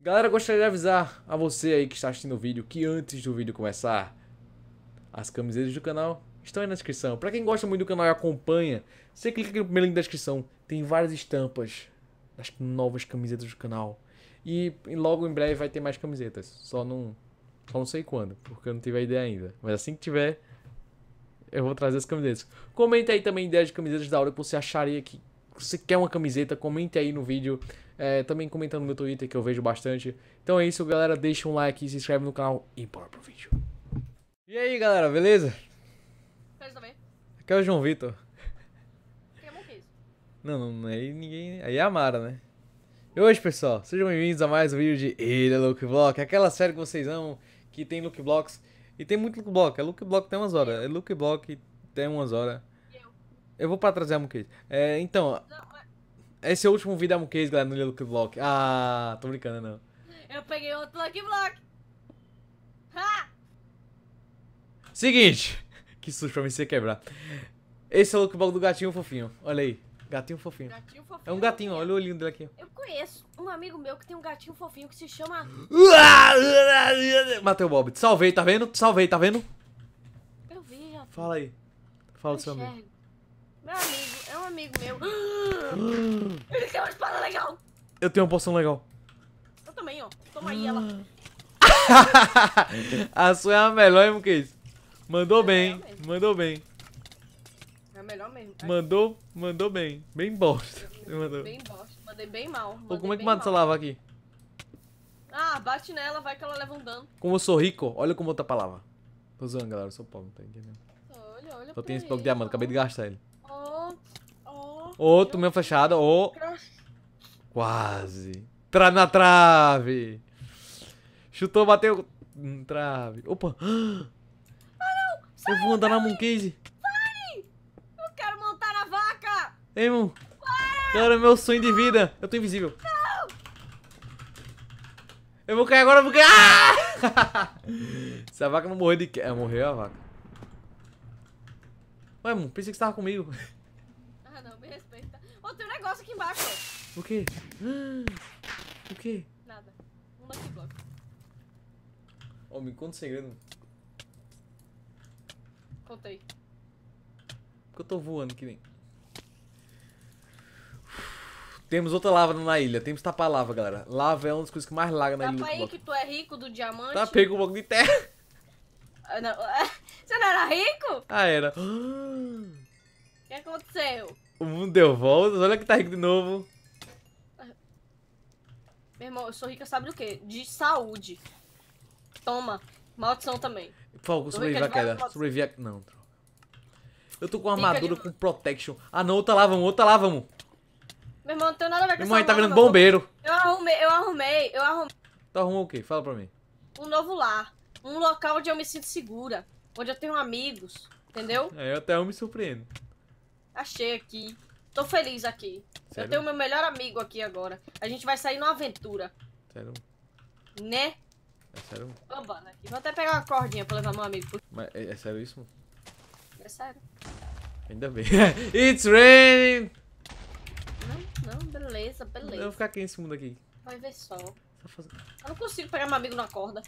Galera, gostaria de avisar a você aí que está assistindo o vídeo que antes do vídeo começar, as camisetas do canal estão aí na descrição. Para quem gosta muito do canal e acompanha, você clica aqui no primeiro link da descrição, tem várias estampas das novas camisetas do canal. E logo em breve vai ter mais camisetas, só não, só não sei quando, porque eu não tive a ideia ainda. Mas assim que tiver, eu vou trazer as camisetas. Comenta aí também ideias de camisetas da hora que você acharia que você quer uma camiseta, comente aí no vídeo é, também comentando no meu Twitter que eu vejo bastante. Então é isso, galera. Deixa um like, se inscreve no canal e bora pro vídeo. E aí, galera, beleza? Beleza Aqui é o João Vitor. Quem é Não, não, aí ninguém. Aí é a Mara, né? E hoje, pessoal, sejam bem-vindos a mais um vídeo de Ele é Look Block, aquela série que vocês amam, que tem look blocks. E tem muito look block, é look block tem umas horas, é look block tem umas horas. Eu vou pra trazer a Monquês. É, então. Não, mas... Esse é o último vídeo da Mucase, galera, no Lucky Block. Ah, tô brincando, não. Eu peguei outro Lucky Block. Ha! Seguinte. Que susto pra mim você quebrar. Esse é o Lucky Block do gatinho fofinho. Olha aí. Gatinho fofinho. Gatinho fofinho. É um gatinho, olha o olhinho dele aqui. Eu conheço um amigo meu que tem um gatinho fofinho que se chama. Matei o Bob. Salvei, tá vendo? Salvei, tá vendo? Eu vi, já. Fala aí. Fala do seu amigo. Meu amigo amigo meu. Ele tem uma espada legal. Eu tenho uma poção legal. Eu também, ó. Toma aí ela. a sua é a melhor, hein, Muquês? Mandou é bem, mandou bem. É melhor mesmo. Mandou, mandou bem. Bem bosta. mandou. Bem bosta. Mandei bem mal. Mandei Pô, como é que mata essa lava aqui? Ah, bate nela, vai que ela leva um dano. Como eu sou rico, olha como outra palavra. Tô zoando, galera, eu sou pobre, não tá entendendo. Olha, olha Só tem esse bloco de diamante, tá acabei de gastar ele. Outro meio fechado. Ou... Quase. Tra na trave. Chutou, bateu. Hum, trave. Opa. Ah, Sai, eu vou andar na Mooncase. Sai! Eu quero montar na vaca. Ei, irmão. Para. Cara, é meu sonho de vida. Eu tô invisível. Não. Eu vou cair agora, eu vou cair. Ah! Se a vaca não morrer de... É, morreu a vaca. Ué, irmão, pensei que você tava comigo. Pô, tem um negócio aqui embaixo. O quê? O quê? Nada. Um lucky block. Ó, oh, me conta o segredo. Contei. Porque eu tô voando que nem. Temos outra lava na ilha. Temos tapar lava, galera. Lava é uma das coisas que mais laga na Tapa ilha. Tapa aí que tu é rico do diamante. Tá pega um pouco de terra. Ah, não. Você não era rico? Ah, era. O que aconteceu? O mundo deu voltas, olha que tá rico de novo. Meu irmão, eu sou rica sabe do quê? De saúde. Toma. Maldição também. Falco, sobrevive à queda. Sobrevive Não, Eu tô com armadura de... com protection. Ah não, outra lá, vamos, outra lá, vamos. Meu irmão, não tem nada a ver com isso. Minha mãe tá virando bombeiro. Eu arrumei, eu arrumei, eu arrumei. Tu então arrumou o quê? Fala pra mim. Um novo lar. Um local onde eu me sinto segura. Onde eu tenho amigos. Entendeu? É, eu até eu me surpreendo. Achei aqui. Tô feliz aqui. Sério? Eu tenho meu melhor amigo aqui agora. A gente vai sair numa aventura. Sério? Né? É sério? aqui. Né? Vou até pegar uma cordinha pra levar meu amigo. Mas é, é sério isso? É sério. Ainda bem. It's raining! Não, não, beleza, beleza. Eu vou ficar aqui nesse mundo aqui. Vai ver só. Eu não consigo pegar meu amigo na corda.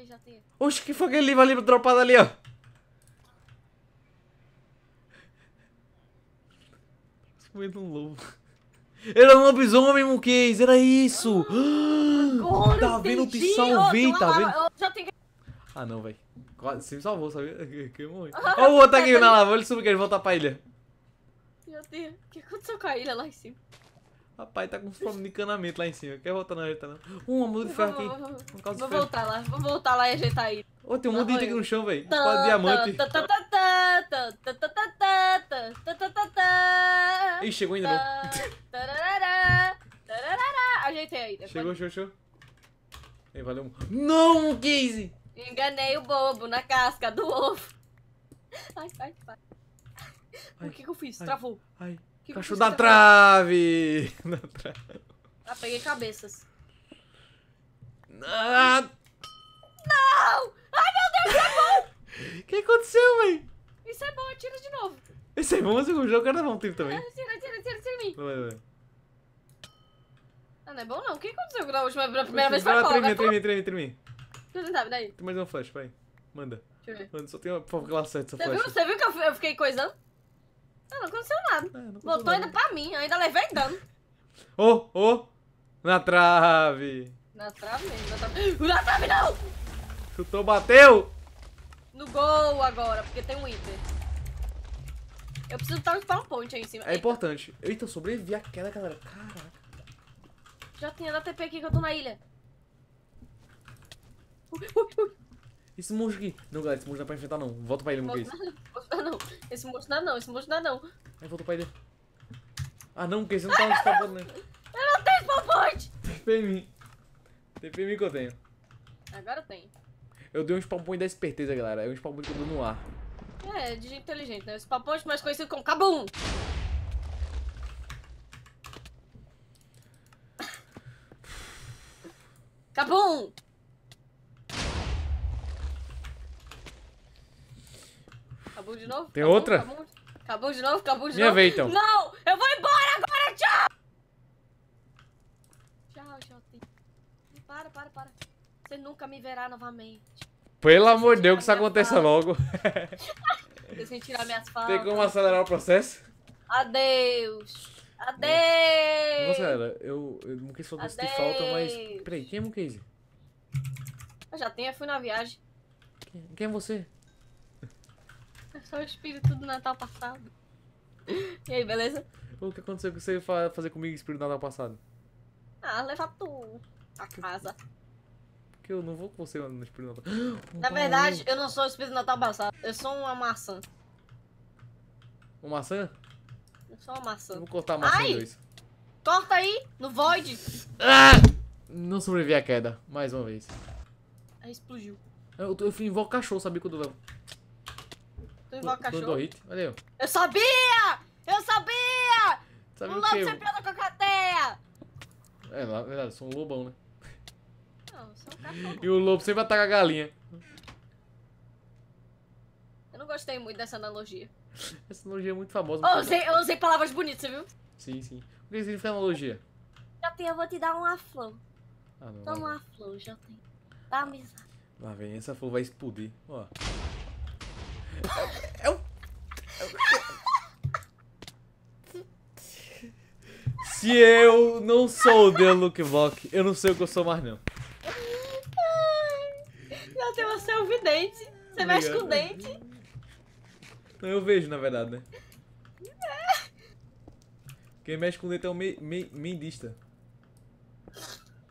Aí, já tem. Oxe, que foi aquele Vai ali dropado ali, ó? Foi um lobo. Era um lobisomem, Muquês, era isso! Ah, agora tá vendo? Te salvei, oh, tá vendo? Eu já tenho Ah, não, velho. Quase, se me salvou, sabia? Que eu morri. Ah, ó o outro aqui na lava, ele subiu que ele volta pra ilha. Meu Deus, o que aconteceu com a ilha lá em cima? Rapaz, tá com fome de canamento lá em cima. Quer voltar não ajeitar não? Um muda de ferro aqui. Vamos, vamos, vamos voltar lá, vamos voltar lá e ajeitar aí. Ô, tem um monte de item aqui no chão, velho. Espada diamante. Ih, chegou ainda não. Ajeitei ainda. Chegou, chegou, chegou. Ei, valeu Não, um Enganei o bobo na casca do ovo. Ai, ai, ai. o que, que eu fiz? Ai, Travou. Ai. Que Cachorro da trave! da trave! Ah, peguei cabeças. Ah. Não! Ai, meu Deus, isso é bom! O que aconteceu, véi? Isso é bom, atira de novo. Isso é bom, mas eu jogo da mão tira também. Ah, tira, tira, tira, tira em mim. Vai, vai. Não, ah, não é bom não. O que aconteceu na última, na primeira vez? Vai lá, treme, treme, treme, treme. Deixa eu tentar, daí. Tem mais um flash, vai. Manda. Deixa eu ver. Manda, só tem uma... Por favor, que ela acerte essa flash. Você viu que eu, eu fiquei coisando? Não, não aconteceu nada. É, Botou ainda pra mim, ainda levei dano. Ô, oh, ô! Oh, na trave! Na trave mesmo, na trave. Na trave não! Chutou, bateu! No gol agora, porque tem um item. Eu preciso estar um spawn point aí em cima. É Eita. importante. Eita, eu sobrevivi à queda, galera. Caraca. Já tinha da TP aqui que eu tô na ilha. Ui, ui, ui. Esse monge aqui. Não, galera, esse monge não dá pra enfrentar, não. Volta pra ele, Muguês dá não. Esse monstro dá não, esse monstro dá não. Aí voltou pra ele. Ah não, porque você não tava tá spawnando, tá né? Eu não tenho spawn point! TP em mim. TP em mim que eu tenho. Agora tem. Eu dei um spawn point da esperteza, galera. É um spawn point que eu dou no ar. É, de jeito inteligente, né? O spawn point mais conhecido como cabum. Cabum. de novo? Tem outra? Acabou, de novo, acabou de Minha novo. Minha vez, então. Não! Eu vou embora agora! Tchau! Tchau, tchau. Para, para, para. Você nunca me verá novamente. Pelo amor de Deus, que isso aconteça fala. logo. Deixa eu tirar minhas falas. Tem como acelerar o processo? Adeus. Adeus! Nossa, galera, eu, eu não quis se disso que falta, mas... Peraí, quem é o Eu já tenho, eu fui na viagem. Quem, quem é você? É só o espírito do Natal passado. E aí, beleza? O que aconteceu que você ia fazer comigo, espírito do Natal passado? Ah, levar tu pra casa. Porque eu não vou com você no espírito do Natal. Na verdade, eu não sou o espírito do Natal passado. Eu sou uma maçã. Uma maçã? Eu sou uma maçã. Eu vou cortar a maçã Ai! dois. Corta aí, no void. Ah! Não sobrevivi à queda, mais uma vez. Aí explodiu. Eu, eu fui invocar cachorro, sabia quando eu igual cachorro. hit. Valeu. Eu sabia! Eu sabia! Sabe o lobo sempre anda com a cateia! É, na verdade, eu sou um lobão, né? Não, eu sou um E o lobo sempre ataca a galinha. Eu não gostei muito dessa analogia. Essa analogia é muito famosa. eu, usei, eu usei palavras bonitas, viu? Sim, sim. O que significa analogia? Jota, eu vou te dar uma flor. Ah, não, Toma uma flor, Jota. Dá amizade. Lá vem, essa flor vai explodir. Ó. É Se eu não sou o The Luke Block, eu não sei o que eu sou mais, não. Não, tem você ouve dente. Você Obrigado. mexe com o dente. Não, eu vejo, na verdade, né? Quem mexe com o dente é um me me mendista.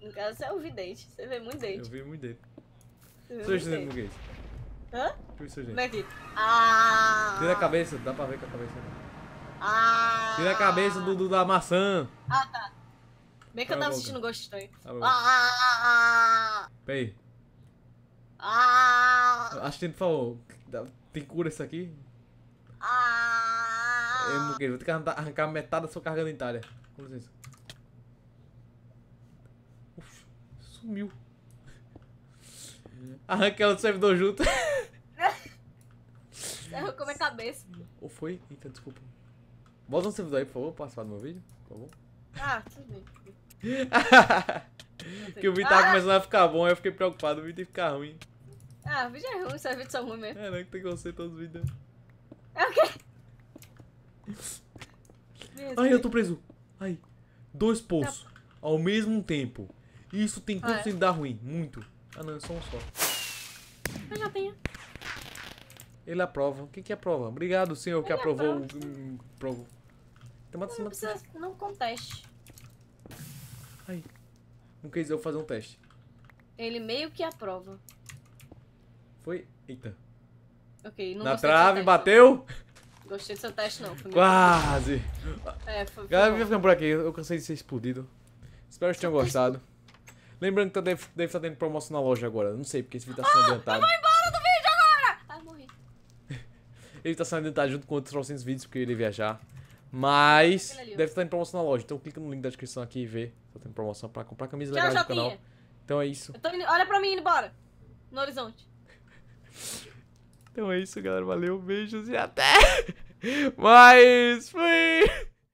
No caso, você é o vidente. Você vê muito dente. Eu vi muito dente. Você Sou estudante português. Hã? Que isso, gente? É ah. Tira a cabeça, dá pra ver com a cabeça. Ah! Tira a cabeça do, do da maçã. Ah, tá. Bem que eu tava assistindo Ghost Story. Tá ah! Peraí. Ah! Assistente, por favor, tem cura isso aqui? Ah! Eu não quero, vou ter que arrancar, metade da sua carga dentária. Com licença. Uf, sumiu. Hum. Arranca ela do servidor junto. Eu comer a cabeça. Ou foi? Eita, desculpa. Bota um servidor aí, por favor, participar do meu vídeo, por favor. Ah, tudo bem. que o vídeo tava ah! começando a ficar bom, eu fiquei preocupado, o vídeo tem que ficar ruim. Ah, o vídeo é ruim, esses vídeos são ruins mesmo. É, não é que tem que você todos os vídeos. É o quê? Ai, eu tô preso. Ai. Dois poços. Tá. Ao mesmo tempo. Isso tem que ah, é. dar ruim. Muito. Ah não, é só um só. Eu já tenho. Ele aprova. O que, que aprova? Obrigado, senhor, Ele que aprovou. Hum, aprovou. Tem uma, não precisa, não conteste. Ai. Não quis eu fazer um teste. Ele meio que aprova. Foi. Eita. Ok, não Na trave, bateu? Gostei do seu teste, não. Quase! É, foi. Galera, ficando por aqui. Eu cansei de ser explodido. Espero que tenham gostado. Lembrando que tá deve, deve tá estar tendo promoção na loja agora. Não sei, porque esse vídeo está sendo ah, adiantado. Ele tá saindo de tá junto com outros 900 vídeos porque ele ia viajar. Mas deve estar em promoção na loja. Então clica no link da descrição aqui e vê. Só tem promoção pra comprar camisas legais do canal. Então é isso. Indo, olha pra mim indo embora. No horizonte. então é isso, galera. Valeu, beijos e até. Mas fui.